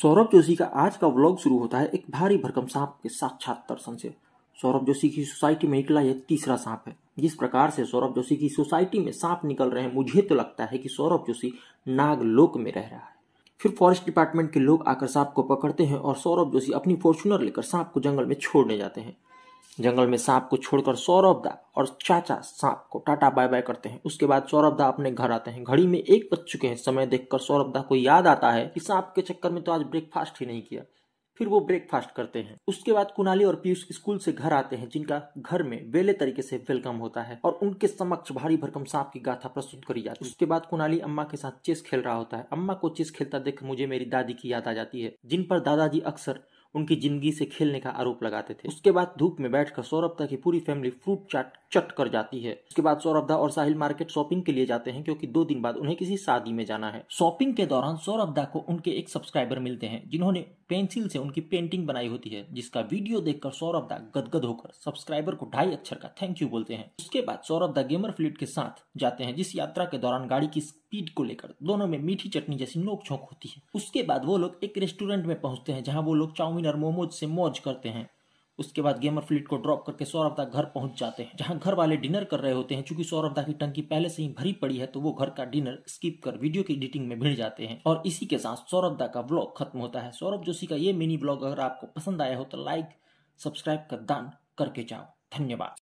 सौरभ जोशी का आज का व्लॉग शुरू होता है एक भारी भरकम सांप के साक्षात दर्शन से सौरभ जोशी की सोसाइटी में निकला यह तीसरा सांप है जिस प्रकार से सौरभ जोशी की सोसाइटी में सांप निकल रहे हैं मुझे तो लगता है कि सौरभ जोशी नागलोक में रह रहा है फिर फॉरेस्ट डिपार्टमेंट के लोग आकर सांप को पकड़ते हैं और सौरभ जोशी अपनी फॉर्चुनर लेकर सांप को जंगल में छोड़ने जाते हैं जंगल में सांप को छोड़कर सौरभ दा और चाचा सांप को टाटा बाय बाय करते हैं उसके बाद सौरभ दा अपने घर आते हैं घड़ी में एक बज चुके हैं समय देखकर सौरभ दा को याद आता है कि सांप के चक्कर में तो आज ब्रेकफास्ट ही नहीं किया फिर वो ब्रेकफास्ट करते हैं उसके बाद कुनाली और पीयूष स्कूल से घर आते हैं जिनका घर में वेले तरीके से वेलकम होता है और उनके समक्ष भारी भरकम सांप की गाथा प्रस्तुत करी जाती है उसके बाद कुनाली अम्मा के साथ चेस खेल रहा होता है अम्मा को चेस खेलता देख मुझे मेरी दादी की याद आ जाती है जिन पर दादाजी अक्सर उनकी जिंदगी से खेलने का आरोप लगाते थे उसके बाद धूप में बैठकर सौरभदा की पूरी फैमिली फ्रूट चाट चट कर जाती है उसके बाद सौरभदा और साहिल मार्केट शॉपिंग के लिए जाते हैं क्योंकि दो दिन बाद उन्हें किसी शादी में जाना है शॉपिंग के दौरान सौरभदा को उनके एक सब्सक्राइबर मिलते हैं जिन्होंने पेंसिल से उनकी पेंटिंग बनाई होती है जिसका वीडियो देखकर सौरभदा गदगद होकर सब्सक्राइबर को ढाई अक्षर का थैंक यू बोलते हैं उसके बाद सौरभदा गेमर फ्लिट के साथ जाते हैं जिस यात्रा के दौरान गाड़ी की स्पीड को लेकर दोनों में मीठी चटनी जैसी नोक छोंक होती है उसके बाद वो लोग एक रेस्टोरेंट में पहुंचते हैं जहाँ वो लोग चाउमिन और मोमोज से मौज करते हैं उसके बाद गेमर फ्लीट को ड्रॉप करके सौरभ दा घर पहुंच जाते हैं जहां घर वाले डिनर कर रहे होते हैं चूंकि सौरभ दा की टंकी पहले से ही भरी पड़ी है तो वो घर का डिनर स्किप कर वीडियो की एडिटिंग में भिड़ जाते हैं और इसी के साथ सौरभ दा का ब्लॉग खत्म होता है सौरभ जोशी का ये मिनी ब्लॉग अगर आपको पसंद आया हो तो लाइक सब्सक्राइब कर दान करके जाओ धन्यवाद